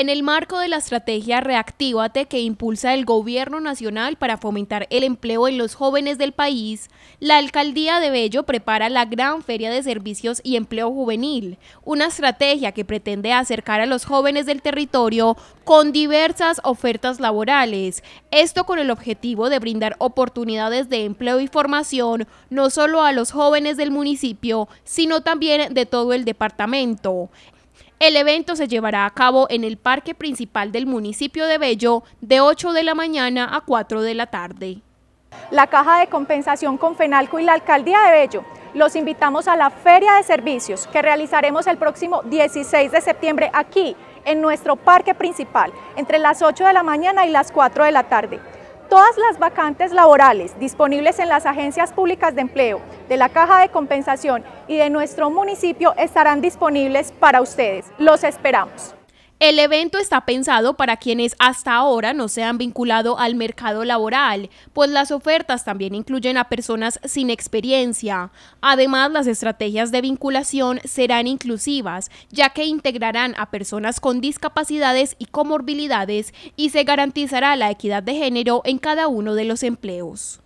En el marco de la estrategia Reactívate que impulsa el Gobierno Nacional para fomentar el empleo en los jóvenes del país, la Alcaldía de Bello prepara la Gran Feria de Servicios y Empleo Juvenil, una estrategia que pretende acercar a los jóvenes del territorio con diversas ofertas laborales, esto con el objetivo de brindar oportunidades de empleo y formación no solo a los jóvenes del municipio, sino también de todo el departamento. El evento se llevará a cabo en el parque principal del municipio de Bello de 8 de la mañana a 4 de la tarde. La Caja de Compensación con Fenalco y la Alcaldía de Bello los invitamos a la Feria de Servicios que realizaremos el próximo 16 de septiembre aquí en nuestro parque principal entre las 8 de la mañana y las 4 de la tarde. Todas las vacantes laborales disponibles en las agencias públicas de empleo, de la Caja de Compensación y de nuestro municipio estarán disponibles para ustedes. Los esperamos. El evento está pensado para quienes hasta ahora no se han vinculado al mercado laboral, pues las ofertas también incluyen a personas sin experiencia. Además, las estrategias de vinculación serán inclusivas, ya que integrarán a personas con discapacidades y comorbilidades y se garantizará la equidad de género en cada uno de los empleos.